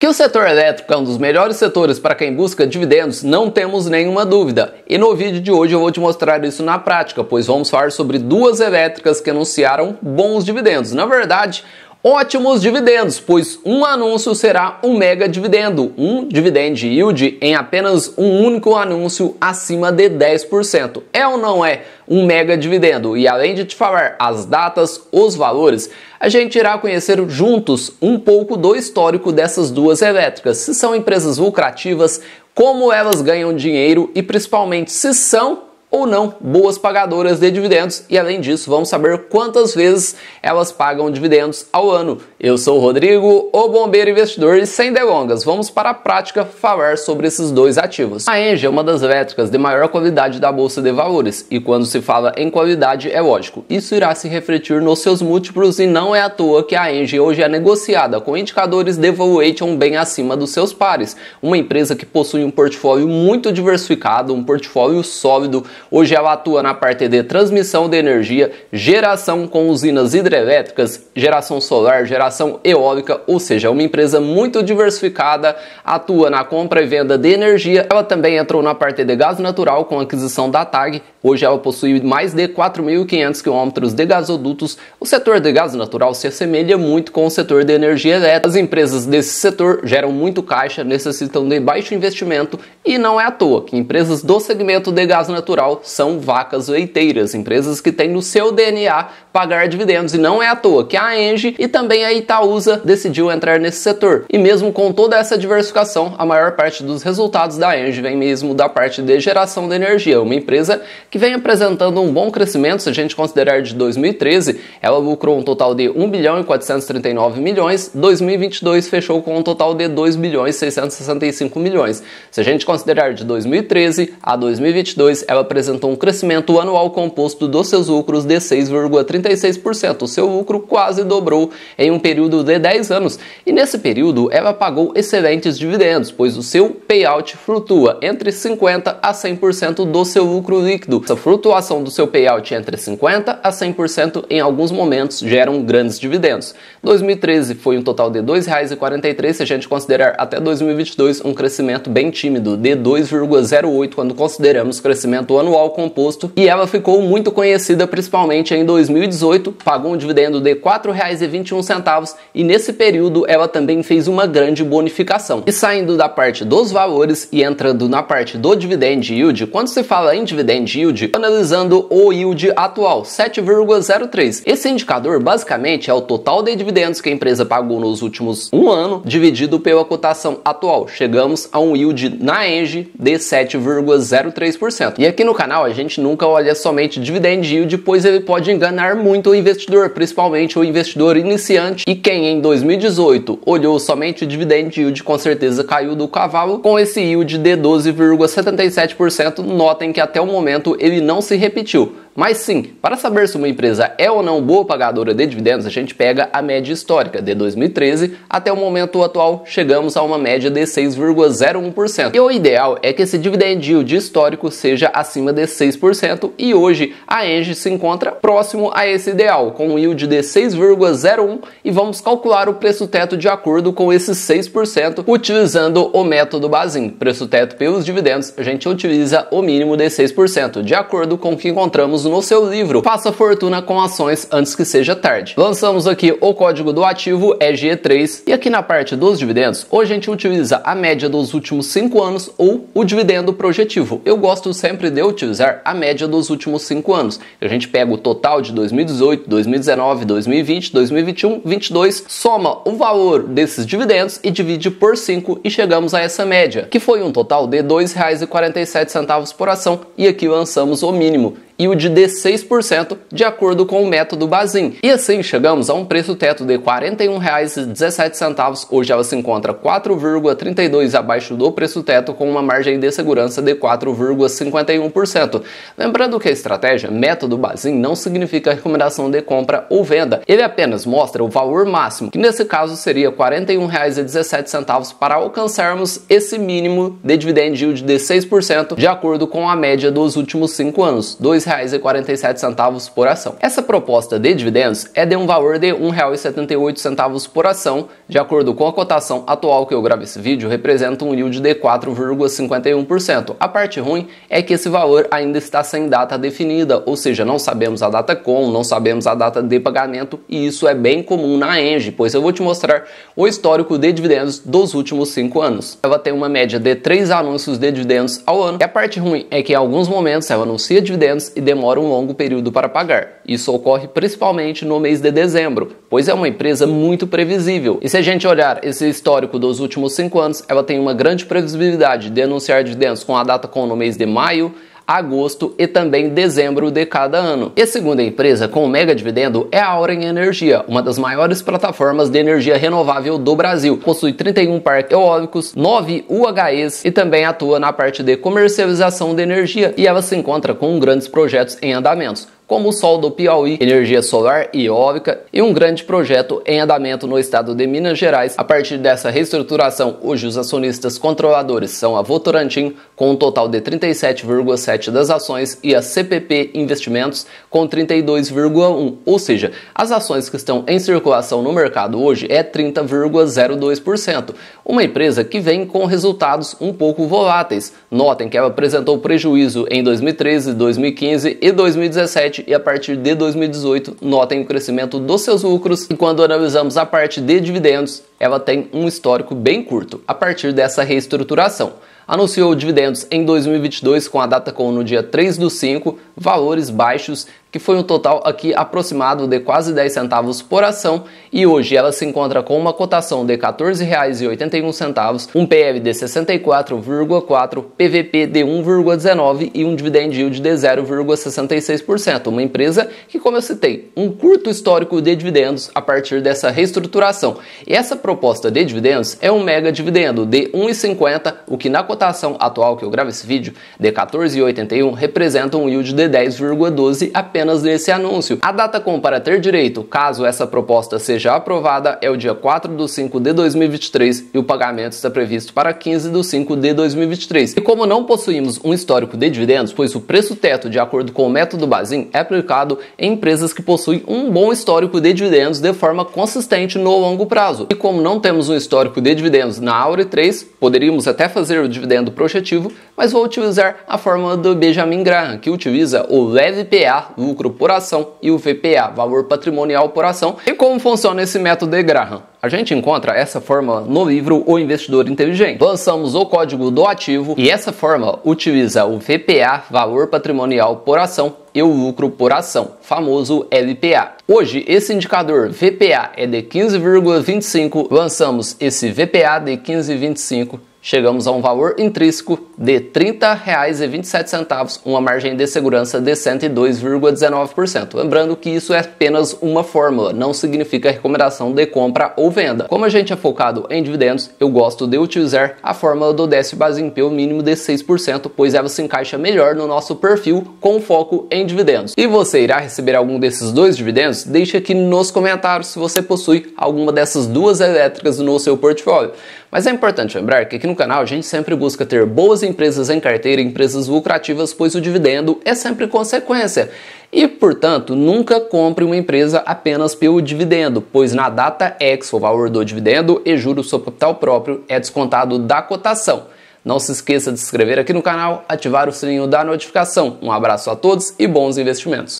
Que o setor elétrico é um dos melhores setores para quem busca dividendos, não temos nenhuma dúvida. E no vídeo de hoje eu vou te mostrar isso na prática, pois vamos falar sobre duas elétricas que anunciaram bons dividendos. Na verdade, ótimos dividendos, pois um anúncio será um mega dividendo, um dividend yield em apenas um único anúncio acima de 10%. É ou não é um mega dividendo? E além de te falar as datas, os valores, a gente irá conhecer juntos um pouco do histórico dessas duas elétricas, se são empresas lucrativas, como elas ganham dinheiro e principalmente se são ou não boas pagadoras de dividendos e além disso vamos saber quantas vezes elas pagam dividendos ao ano. Eu sou o Rodrigo, o bombeiro investidor e sem delongas, vamos para a prática falar sobre esses dois ativos. A Engie é uma das elétricas de maior qualidade da bolsa de valores e quando se fala em qualidade é lógico, isso irá se refletir nos seus múltiplos e não é à toa que a Engie hoje é negociada com indicadores de valuation bem acima dos seus pares. Uma empresa que possui um portfólio muito diversificado, um portfólio sólido Hoje ela atua na parte de transmissão de energia, geração com usinas hidrelétricas, geração solar, geração eólica, ou seja, uma empresa muito diversificada, atua na compra e venda de energia. Ela também entrou na parte de gás natural com aquisição da TAG Hoje ela possui mais de 4.500 quilômetros de gasodutos. O setor de gás natural se assemelha muito com o setor de energia elétrica. As empresas desse setor geram muito caixa, necessitam de baixo investimento e não é à toa que empresas do segmento de gás natural são vacas leiteiras, empresas que têm no seu DNA pagar dividendos e não é à toa que a Engie e também a Itaúsa decidiu entrar nesse setor. E mesmo com toda essa diversificação, a maior parte dos resultados da Engie vem mesmo da parte de geração de energia, uma empresa que vem apresentando um bom crescimento, se a gente considerar de 2013, ela lucrou um total de 1 bilhão e 439 milhões, 2022 fechou com um total de 2 bilhões e 665 milhões. Se a gente considerar de 2013 a 2022, ela apresentou um crescimento anual composto dos seus lucros de 6,36%. O seu lucro quase dobrou em um período de 10 anos. E nesse período, ela pagou excelentes dividendos, pois o seu payout flutua entre 50 a 100% do seu lucro líquido período, essa flutuação do seu payout entre 50% a 100% em alguns momentos geram grandes dividendos. 2013 foi um total de R$ 2,43 se a gente considerar até 2022 um crescimento bem tímido de 2,08 quando consideramos crescimento anual composto e ela ficou muito conhecida principalmente em 2018, pagou um dividendo de R$ 4,21 e nesse período ela também fez uma grande bonificação. E saindo da parte dos valores e entrando na parte do dividend yield, quando se fala em dividend yield yield, analisando o yield atual, 7,03. Esse indicador basicamente é o total de dividendos que a empresa pagou nos últimos um ano, dividido pela cotação atual. Chegamos a um yield na Engie de 7,03%. E aqui no canal a gente nunca olha somente dividend yield, pois ele pode enganar muito o investidor, principalmente o investidor iniciante e quem em 2018 olhou somente o dividend yield com certeza caiu do cavalo com esse yield de 12,77%. Notem que até o momento ele não se repetiu. Mas sim, para saber se uma empresa é ou não boa pagadora de dividendos, a gente pega a média histórica de 2013 até o momento atual, chegamos a uma média de 6,01%. E o ideal é que esse dividend yield histórico seja acima de 6% e hoje a Engie se encontra próximo a esse ideal, com um yield de 6,01 e vamos calcular o preço teto de acordo com esses 6% utilizando o método Bazin. Preço teto pelos dividendos, a gente utiliza o mínimo de 6%, de acordo com o que encontramos temos no seu livro Faça Fortuna com Ações Antes que Seja Tarde. Lançamos aqui o código do ativo EG3 é e aqui na parte dos dividendos, hoje a gente utiliza a média dos últimos 5 anos ou o dividendo projetivo. Eu gosto sempre de utilizar a média dos últimos 5 anos. A gente pega o total de 2018, 2019, 2020, 2021, 22, soma o valor desses dividendos e divide por 5 e chegamos a essa média, que foi um total de R$ 2,47 por ação e aqui lançamos o mínimo e o de 16% de acordo com o método Bazin. E assim chegamos a um preço teto de R$ 41,17. Hoje ela se encontra 4,32 abaixo do preço teto com uma margem de segurança de 4,51%. Lembrando que a estratégia método Bazin não significa recomendação de compra ou venda. Ele apenas mostra o valor máximo, que nesse caso seria R$ 41,17 para alcançarmos esse mínimo de dividend yield de 6%, de acordo com a média dos últimos 5 anos, R$ 2,47 por ação. Essa proposta de dividendos é de um valor de R$ 1,78 por ação, de acordo com a cotação atual que eu gravo esse vídeo, representa um yield de 4,51%. A parte ruim é que esse valor ainda está sem data definida, ou seja, não sabemos a data com, não sabemos a data de pagamento, e isso é bem comum na Engie, pois eu vou te mostrar o histórico de dividendos dos últimos cinco anos. Ela tem uma média de três anúncios de dividendos ao ano, e a parte ruim é que em alguns momentos ela anuncia dividendos e demora um longo período para pagar. Isso ocorre principalmente no mês de dezembro, pois é uma empresa muito previsível. E se a gente olhar esse histórico dos últimos cinco anos, ela tem uma grande previsibilidade de anunciar dividendos com a data com no mês de maio, agosto e também dezembro de cada ano. E a segunda empresa com um mega dividendo é a em Energia, uma das maiores plataformas de energia renovável do Brasil. Possui 31 parques eólicos, 9 UHEs e também atua na parte de comercialização de energia e ela se encontra com grandes projetos em andamentos como o sol do Piauí, energia solar e eólica e um grande projeto em andamento no estado de Minas Gerais. A partir dessa reestruturação, hoje os acionistas controladores são a Votorantim, com um total de 37,7% das ações, e a CPP Investimentos, com 32,1%. Ou seja, as ações que estão em circulação no mercado hoje é 30,02%. Uma empresa que vem com resultados um pouco voláteis. Notem que ela apresentou prejuízo em 2013, 2015 e 2017 2017 e a partir de 2018 notem o crescimento dos seus lucros e quando analisamos a parte de dividendos, ela tem um histórico bem curto a partir dessa reestruturação. Anunciou dividendos em 2022 com a data com no dia 3 do 5, valores baixos que foi um total aqui aproximado de quase 10 centavos por ação e hoje ela se encontra com uma cotação de R$ 14,81, um PL de 64,4, PVP de 1,19 e um dividend yield de 0,66%. Uma empresa que, como eu citei, um curto histórico de dividendos a partir dessa reestruturação. E essa proposta de dividendos é um mega dividendo de 1,50, o que na cotação atual que eu gravo esse vídeo, de 14,81, representa um yield de 10,12 apenas apenas anúncio. A data com para ter direito, caso essa proposta seja aprovada, é o dia 4 do 5 de 2023 e o pagamento está previsto para 15 do 5 de 2023. E como não possuímos um histórico de dividendos, pois o preço teto, de acordo com o método Bazin, é aplicado em empresas que possuem um bom histórico de dividendos de forma consistente no longo prazo. E como não temos um histórico de dividendos na Aure 3, poderíamos até fazer o dividendo projetivo, mas vou utilizar a fórmula do Benjamin Graham, que utiliza o leve PA lucro por ação, e o VPA, valor patrimonial por ação. E como funciona esse método de Graham? A gente encontra essa fórmula no livro O Investidor Inteligente. Lançamos o código do ativo e essa fórmula utiliza o VPA, valor patrimonial por ação, e o lucro por ação, famoso LPA. Hoje, esse indicador VPA é de 15,25, lançamos esse VPA de 15,25 chegamos a um valor intrínseco de R$ 30,27, uma margem de segurança de 102,19%. Lembrando que isso é apenas uma fórmula, não significa recomendação de compra ou venda. Como a gente é focado em dividendos, eu gosto de utilizar a fórmula do 10% base pelo mínimo de 6%, pois ela se encaixa melhor no nosso perfil com foco em dividendos. E você irá receber algum desses dois dividendos? Deixe aqui nos comentários se você possui alguma dessas duas elétricas no seu portfólio. Mas é importante lembrar que aqui no canal a gente sempre busca ter boas empresas em carteira, empresas lucrativas, pois o dividendo é sempre consequência. E, portanto, nunca compre uma empresa apenas pelo dividendo, pois na data ex o valor do dividendo e juros sobre capital próprio é descontado da cotação. Não se esqueça de se inscrever aqui no canal, ativar o sininho da notificação. Um abraço a todos e bons investimentos!